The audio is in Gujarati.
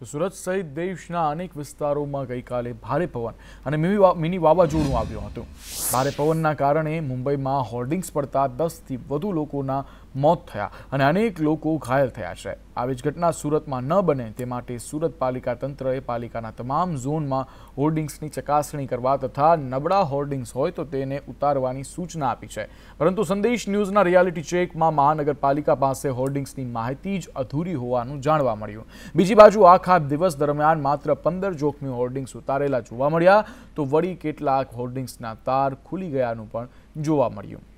તો સુરત સહિત દેશના અનેક વિસ્તારોમાં ગઈકાલે ભારે પવન અને મિની વાવાઝોડું આવ્યું હતું ભારે પવનના કારણે મુંબઈમાં હોર્ડિંગ્સ પડતા દસથી વધુ લોકોના મોત થયા અને અનેક લોકો ઘાયલ થયા છે આવી જ ઘટના સુરતમાં ન બને તે માટે સુરત પાલિકા તંત્રએ પાલિકાના તમામ ઝોનમાં હોર્ડિંગ્સની ચકાસણી કરવા તથા નબળા હોર્ડિંગ્સ હોય તો તેને ઉતારવાની સૂચના આપી છે પરંતુ સંદેશ ન્યૂઝના રિયાલિટી ચેકમાં મહાનગરપાલિકા પાસે હોર્ડિંગ્સની માહિતી જ અધૂરી હોવાનું જાણવા મળ્યું બીજી બાજુ આખા દિવસ દરમિયાન માત્ર પંદર જોખમી હોર્ડિંગ્સ ઉતારેલા જોવા મળ્યા તો વળી કેટલાક હોર્ડિંગ્સના તાર ખુલી ગયાનું પણ જોવા મળ્યું